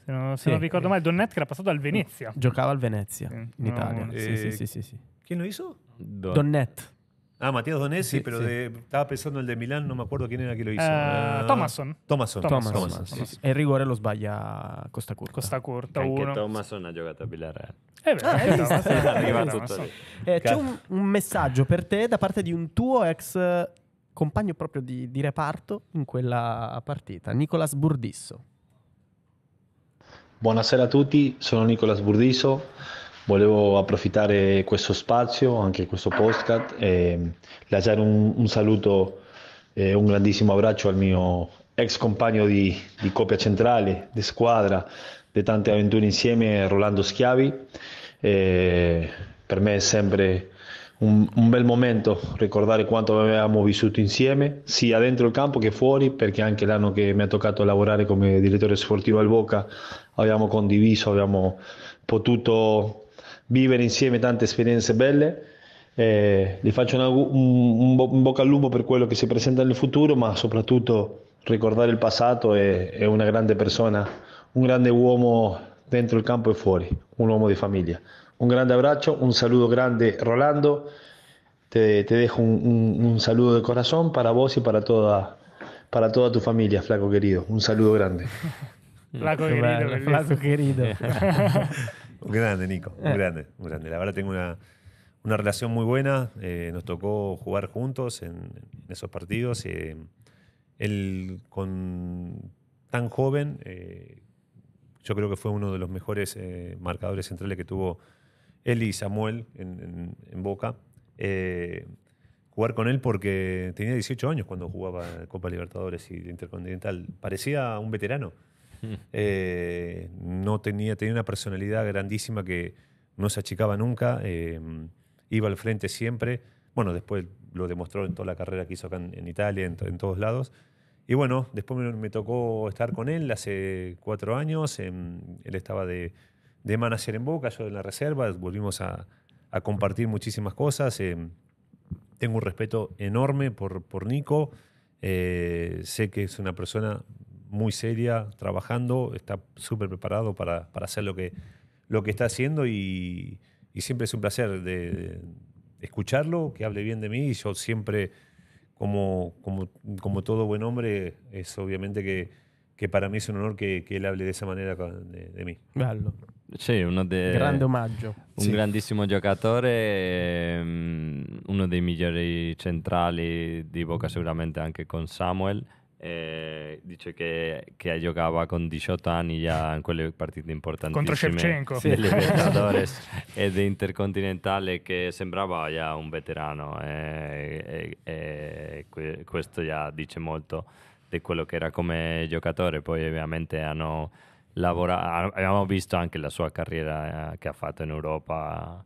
Se non, se sì, non ricordo eh. male, Donnet che era passato al Venezia. Giocava al Venezia, sì. in Italia. No. Sì, sì, sì, sì, sì. Che noi so? Don- Donnet. Ah, Matías Donesi, sí, pero sí. De, estaba pensando el de Milán, no me acuerdo quién era que lo hizo. Uh, Thomason. Thomason. Thomason. Thomason. Thomason. Sí, El rigore lo sbaglia Costa Curta. Costa Curta, Anche uno. Thomason ha giocato a Villarreal. Eh ah, è eh, vero, eh, C'è un, un, messaggio per te da parte di un tuo ex eh, compagno proprio di, di reparto in quella partita, Nicolas Burdisso. Buonasera a tutti, sono Nicolas Burdisso Volevo approfittare questo spazio, anche questo podcast, e lasciare un, un saluto e un grandissimo abbraccio al mio ex compagno di, di coppia centrale, di squadra, di tante avventure insieme, Rolando Schiavi. E per me è sempre un, un, bel momento ricordare quanto avevamo vissuto insieme, sia dentro il campo che fuori, perché anche l'anno che mi ha toccato lavorare come direttore sportivo al Boca abbiamo condiviso, abbiamo potuto vivere insieme tante esperienze belle. Eh, faccio un, un, por al que per quello che si presenta nel futuro, ma soprattutto ricordare il passato pasado e, es una grande persona, un grande uomo dentro del campo y e fuori, un uomo de familia. Un grande abrazo, un saludo grande Rolando, te, dejo un, un, saludo de corazón para vos y para toda, para toda tu familia, flaco querido. Un saludo grande. flaco querido, flaco querido. Grande, Nico. un eh. grande, grande. La verdad tengo una, relación muy buena. Eh, nos tocó jugar juntos en, esos partidos. Eh, él con tan joven, yo creo que fue uno de los mejores marcadores centrales que tuvo él y Samuel en, en Boca. jugar con él porque tenía 18 años cuando jugaba Copa Libertadores y Intercontinental. Parecía un veterano. Eh, no tenía, tenía una personalidad grandísima que no se achicaba nunca, eh, iba al frente siempre. Bueno, después lo demostró en toda la carrera que hizo acá en, Italia, en, todos lados. Y bueno, después me, tocó estar con él hace cuatro años. Em, él estaba de, de, manager en Boca, yo en la reserva. Volvimos a, compartir muchísimas cosas. Em, tengo un respeto enorme por, por Nico. Eh, sé que es una persona muy seria, trabajando, está súper preparado para, para, hacer lo que, lo que está haciendo y, y siempre es un placer de, escucharlo, que hable bien de mí y yo siempre, como, como, como todo buen hombre, es obviamente que, que para mí es un honor que, que él hable de esa manera de, mí. Bello. sí uno de omaggio. Un grandísimo jugador, giocatore, em, uno dei migliori centrales de Boca seguramente también con Samuel. Eh, dice che, che, giocava con 18 anni già in quelle partite importanti contro Shevchenko sì. ed intercontinentale che sembrava già un veterano eh, eh, questo già dice molto di quello che era come giocatore poi ovviamente hanno lavorato abbiamo visto anche la sua carriera eh, che ha fatto in Europa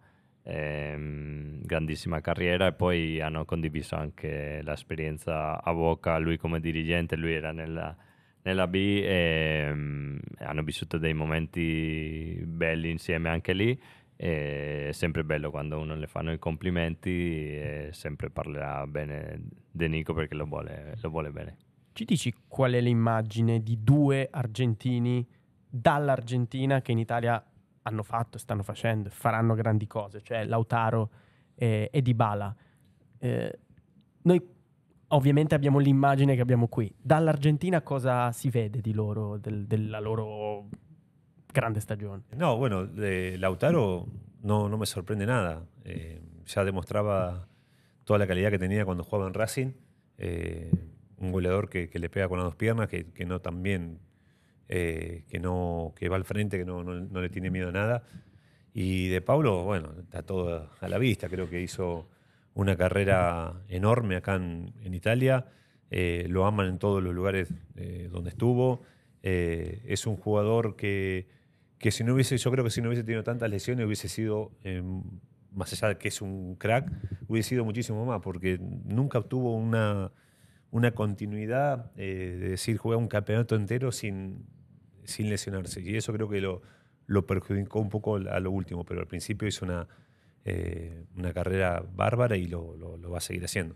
ehm, grandissima carriera e poi hanno condiviso anche l'esperienza a Boca, lui come dirigente, lui era nella, nella B ehm, e ehm, hanno vissuto dei momenti belli insieme anche lì. E è sempre bello quando uno le fanno i complimenti e sempre parlerà bene di Nico perché lo vuole, lo vuole bene. Ci dici qual è l'immagine di due argentini dall'Argentina che in Italia hanno fatto, stanno facendo, faranno grandi cose, cioè Lautaro e, e Dybala. Eh, noi ovviamente abbiamo l'immagine che abbiamo qui. Dall'Argentina cosa si vede di loro, del, della loro grande stagione? No, bueno, de eh, Lautaro non no, me sorprende nada. Eh, ya demostraba toda la calidad che tenía quando jugaba in Racing. Eh, un goleador che le pega con le dos piernas, que, no también Eh, que, no, que va al frente, que no, no, le tiene miedo a nada. Y de Pablo, bueno, está todo a la vista, creo que hizo una carrera enorme acá en, Italia, eh, lo aman en todos los lugares eh, donde estuvo, es un jugador que, que, si no hubiese, yo creo que si no hubiese tenido tantas lesiones hubiese sido más allá de que es un crack, hubiese sido muchísimo más, porque nunca obtuvo una, una continuidad de decir jugar un campeonato entero sin, sin lesionarse. Y eso creo que lo, lo perjudicó un poco a lo último, pero al principio hizo una, eh, una carrera bárbara y lo, lo, lo va a seguir haciendo.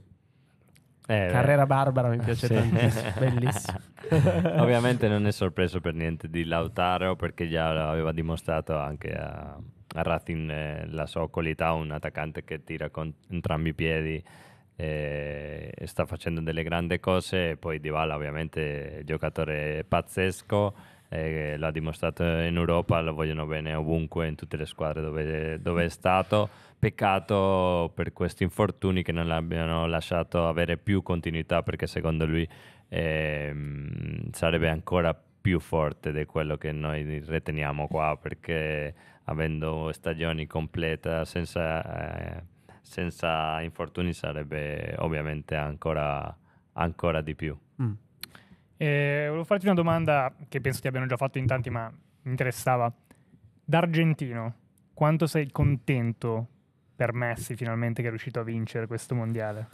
Eh, eh. Carrera barbara mi piace sì. tantissimo, bellissimo. Ovviamente non è sorpreso per niente di Lautaro perché già aveva dimostrato anche a, a Ratin eh, la sua qualità, un attaccante che tira con entrambi i piedi eh, sta facendo delle grandi cose e poi Dybala ovviamente giocatore pazzesco eh, l'ha dimostrato in Europa, lo vogliono bene ovunque, in tutte le squadre dove, dove è stato. Peccato per questi infortuni che non l'abbiano lasciato avere più continuità perché secondo lui eh, sarebbe ancora più forte di quello che noi riteniamo qua perché avendo stagioni complete senza, eh, senza infortuni sarebbe ovviamente ancora, ancora di più. Mm. Eh, volevo farti una domanda che penso ti abbiano già fatto in tanti, ma mi interessava. Da argentino, quanto sei contento per Messi finalmente che è riuscito a vincere questo mondiale?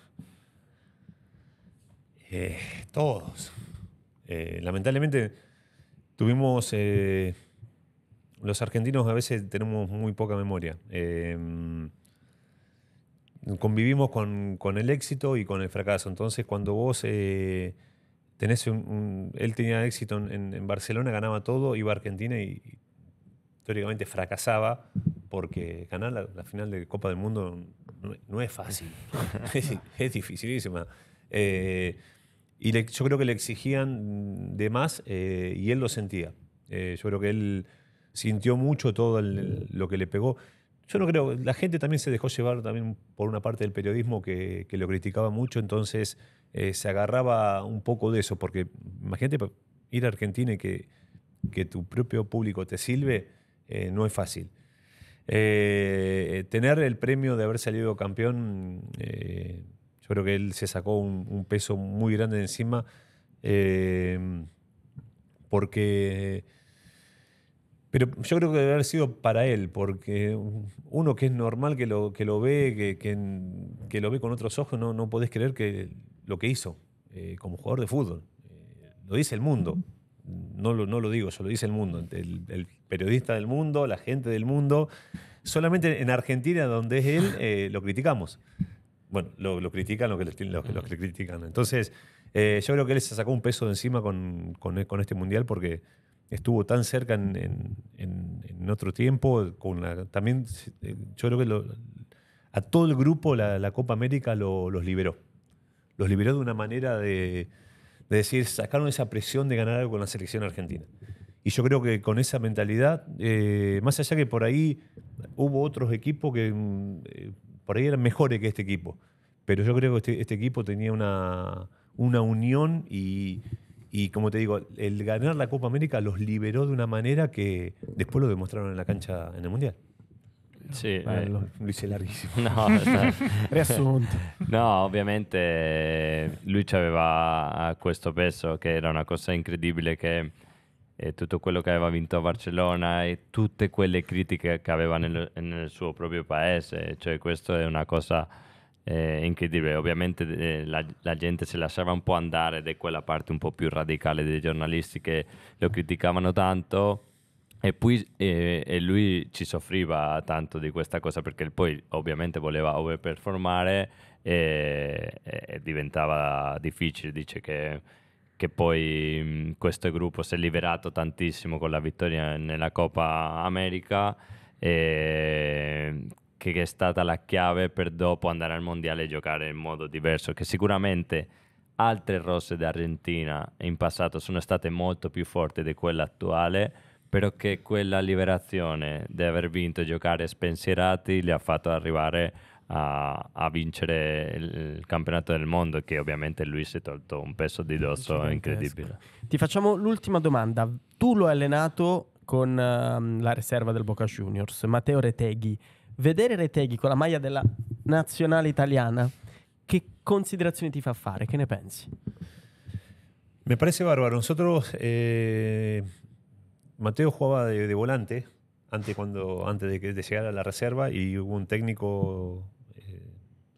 Eh, todos. Eh, lamentablemente tuvimos... Eh, los argentinos a veces tenemos muy poca memoria. Eh, convivimos con, con, el éxito y con el fracaso. Entonces, cuando vos eh, tenés un, él tenía éxito en, Barcelona, ganaba todo, iba a Argentina y, teóricamente fracasaba porque ganar la, final de Copa del Mundo no, es fácil, es, dificilísima. Eh, y yo creo que le exigían de más eh, y él lo sentía. Eh, yo creo que él sintió mucho todo lo que le pegó. Yo no creo, la gente también se dejó llevar también por una parte del periodismo que, que lo criticaba mucho, entonces eh, se agarraba un poco de eso, porque imagínate ir a Argentina y que, tu propio público te sirve, eh, no es fácil. Eh, tener el premio de haber salido campeón, yo creo que él se sacó un, peso muy grande de encima, porque... Pero yo creo que debe haber sido para él, porque uno que es normal, que lo, que lo ve, que, que, lo ve con otros ojos, no, no podés creer que lo que hizo eh, como jugador de fútbol. Eh, lo dice el mundo. No lo, no lo digo yo, lo dice el mundo. El, periodista del mundo, la gente del mundo. Solamente en Argentina, donde es él, eh, lo criticamos. Bueno, lo, critican los que, los, critican. Entonces, yo creo que él se sacó un peso de encima con, este mundial porque estuvo tan cerca en, otro tiempo. Con también, yo creo que a todo el grupo la, la Copa América los liberó los liberó de una manera de, decir, sacaron esa presión de ganar algo con la selección argentina. Y yo creo que con esa mentalidad, eh, más allá que por ahí hubo otros equipos que mm, eh, por ahí eran mejores que este equipo, pero yo creo que este, este, equipo tenía una, una unión y, y, como te digo, el ganar la Copa América los liberó de una manera que después lo demostraron en la cancha en el Mundial. Sì, eh. bello. Eh, lui sei larissimo. No, Riassunto. No, ovviamente eh, lui aveva ah, questo peso che era una cosa incredibile che eh, tutto quello che aveva vinto a Barcellona e tutte quelle critiche che aveva nel, nel suo proprio paese, cioè questo è una cosa eh, incredibile. Ovviamente eh, la, la, gente si lasciava un po' andare di quella parte un po' più radicale dei giornalisti che lo criticavano tanto e poi e, e lui ci soffriva tanto di questa cosa perché poi ovviamente voleva overperformare e, e diventava difficile. Dice che, che poi mm, questo gruppo si è liberato tantissimo con la vittoria nella Coppa America e che è stata la chiave per dopo andare al mondiale e giocare in modo diverso che sicuramente altre rosse d'Argentina in passato sono state molto più forti di quella attuale però che quella liberazione di aver vinto e giocare spensierati li ha fatto arrivare a, a, vincere il campionato del mondo che ovviamente lui si è tolto un peso di dosso incredibile. Ti facciamo l'ultima domanda. Tu lo hai allenato con ehm, la riserva del Boca Juniors, Matteo Reteghi. Vedere Reteghi con la maglia della nazionale italiana, che considerazioni ti fa fare? Che ne pensi? Mi parece bárbaro. Nosotros eh, Mateo jugaba de, volante antes, cuando, antes de, llegar a la reserva y hubo un técnico, eh,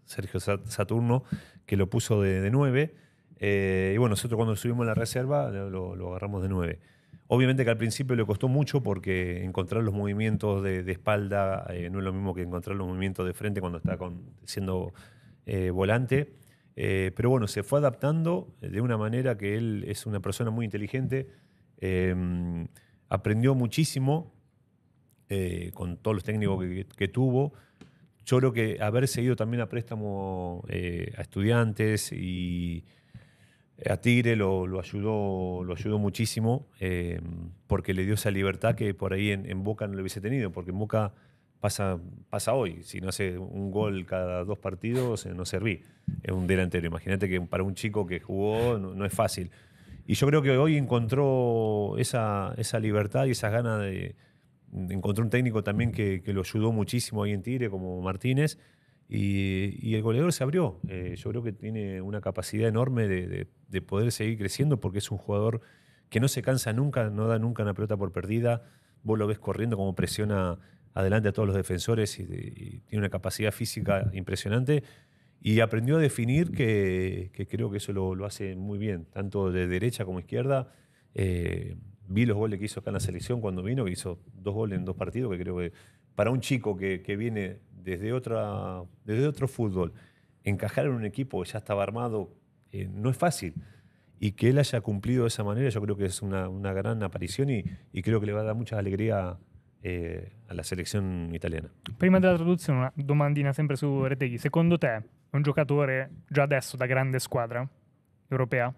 Sergio Saturno, que lo puso de, de 9. Eh, y bueno, nosotros cuando subimos a la reserva lo, agarramos de 9. Obviamente que al principio le costó mucho porque encontrar los movimientos de, espalda eh, no es lo mismo que encontrar los movimientos de frente cuando está siendo volante. pero bueno, se fue adaptando de una manera que él es una persona muy inteligente aprendió muchísimo eh, con todos los técnicos que, tuvo. Yo creo que haber seguido también a préstamo eh, a estudiantes y a Tigre lo, ayudó, lo ayudó muchísimo eh, porque le dio esa libertad que por ahí en, Boca no lo hubiese tenido, porque en Boca pasa, pasa hoy. Si no hace un gol cada dos partidos, no serví. Es un delantero. Imagínate que para un chico que jugó no es fácil. Y yo creo que hoy encontró esa, esa libertad y esas ganas de. Encontró un técnico también que, que lo ayudó muchísimo ahí en Tigre, como Martínez. Y, el goleador se abrió. Eh, yo creo que tiene una capacidad enorme de, de, poder seguir creciendo porque es un jugador que no se cansa nunca, no da nunca una pelota por perdida. Vos lo ves corriendo como presiona adelante a todos los defensores y, y tiene una capacidad física impresionante. Y aprendió a definir que, creo que eso lo, hace muy bien, tanto de derecha como izquierda. Eh, vi los goles que hizo acá en la selección cuando vino, que hizo dos goles en dos partidos, que creo que para un chico que, viene desde, otra, desde otro fútbol, encajar en un equipo que ya estaba armado eh, no es fácil. Y que él haya cumplido de esa manera, yo creo que es una, gran aparición y, creo que le va a dar mucha alegría eh, a la selección italiana. Prima della traduzione, una domandina sempre su Retechi. Secondo te un giocatore già adesso da grande squadra europea?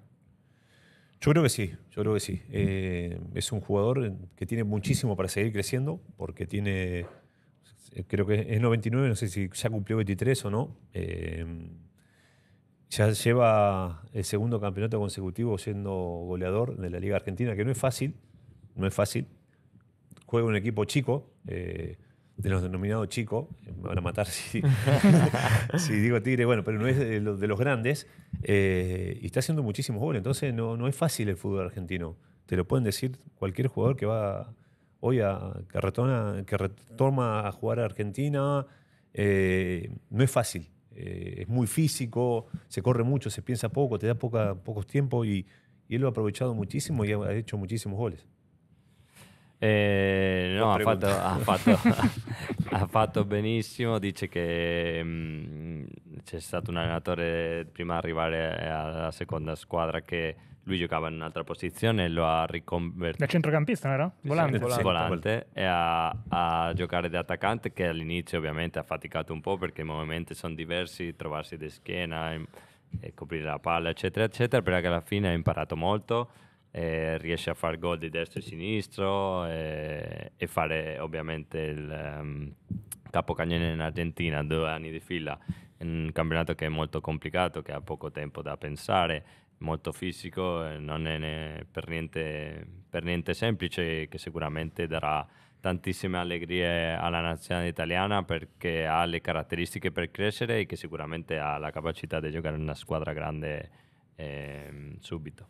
Yo creo que sí, yo creo que sí. Eh, es un jugador que tiene muchísimo para seguir creciendo, porque tiene, eh, creo que es 99, no sé si ya cumplió 23 o no. Eh, ya lleva el segundo campeonato consecutivo siendo goleador de la Liga Argentina, que no es fácil, no es fácil. Juega un equipo chico de los denominados chicos, me van a matar si, digo tigre, bueno, pero no es de los, grandes, eh, y está haciendo muchísimos goles, entonces no, es fácil el fútbol argentino. Te lo pueden decir cualquier jugador que va hoy a, que, retoma, que a jugar a Argentina, eh, no es fácil. Eh, es muy físico, se corre mucho, se piensa poco, te da poca, pocos tiempos y él lo ha aprovechado muchísimo y ha hecho muchísimos goles. Eh, no, ha fatto, ha, fatto, ha fatto, benissimo. Dice che mh, mm, c'è stato un allenatore prima di arrivare alla seconda squadra che lui giocava in un'altra posizione e lo ha riconvertito. Da centrocampista, no? Volante. Sì, volante. volante e a, a, giocare da attaccante che all'inizio ovviamente ha faticato un po' perché i movimenti sono diversi, trovarsi di schiena e, e coprire la palla, eccetera, eccetera, però che alla fine ha imparato molto eh, riesce a fare gol di destra e sinistro eh, e fare ovviamente il um, ehm, capocannoniere in Argentina due anni di fila un campionato che è molto complicato, che ha poco tempo da pensare, molto fisico, non è per niente, per niente semplice che sicuramente darà tantissime allegrie alla nazionale italiana perché ha le caratteristiche per crescere e che sicuramente ha la capacità di giocare in una squadra grande eh, subito.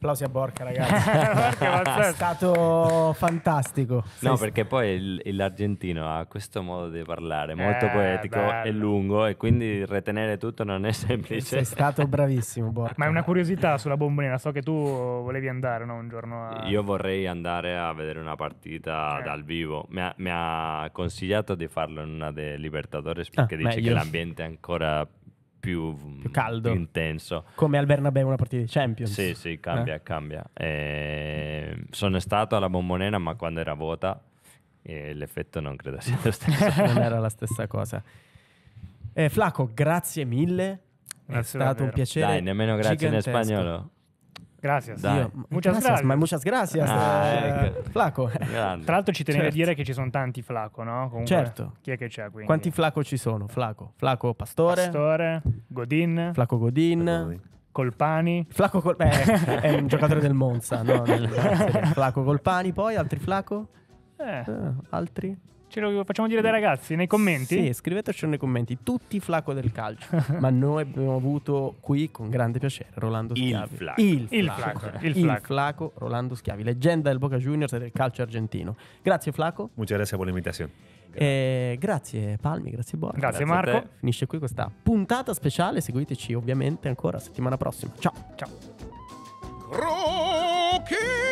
Applausi a Borca, ragazzi. è stato fantastico. No, Sei perché poi l'argentino ha questo modo di parlare, molto eh, poetico bello. e lungo, e quindi retenere tutto non è semplice. Sei stato bravissimo, Borca. Ma è una curiosità sulla bomboniera. So che tu volevi andare no, un giorno a... Io vorrei andare a vedere una partita eh. dal vivo. Mi ha, mi ha, consigliato di farlo in una dei Libertadores ah, perché ah, dice meglio. che l'ambiente è ancora più più, più caldo, più intenso. Come al Bernabé una partita di Champions. Sì, sì, cambia, eh? cambia. Eh, sono stato alla Bombonera, ma quando era vuota eh, l'effetto non credo sia lo stesso. non era la stessa cosa. Eh, Flaco, grazie mille. Grazie è stato davvero. un piacere. Dai, nemmeno grazie gigantesco. in spagnolo. Gracias. Dai. Muchas gracias. Ma muchas gracias. Ah, eh, ecco. eh, flaco. Grande. Tra l'altro ci tenevo certo. a dire che ci sono tanti Flaco, no? Comunque, certo. Chi è che c'è qui? Quanti Flaco ci sono? Flaco. Flaco Pastore. Pastore. Godin. Flaco Godin. Colpani. Flaco Colpani. Eh, è un giocatore del Monza, no? Flaco Colpani, poi altri Flaco? Eh. eh altri? Ce lo facciamo dire dai ragazzi nei commenti? Sì, scriveteci nei commenti tutti flaco del calcio. ma noi abbiamo avuto qui con grande piacere Rolando Schiavi. Il flaco. Il, il flaco. flaco. Il, flaco. il flaco Rolando Schiavi, leggenda del Boca Juniors e del calcio argentino. Grazie Flaco. Muchas gracias por la invitación. Eh, grazie Palmi, grazie Borgo. Grazie, grazie Marco. Finisce qui questa puntata speciale. Seguiteci ovviamente ancora settimana prossima. Ciao. Ciao. Croquet!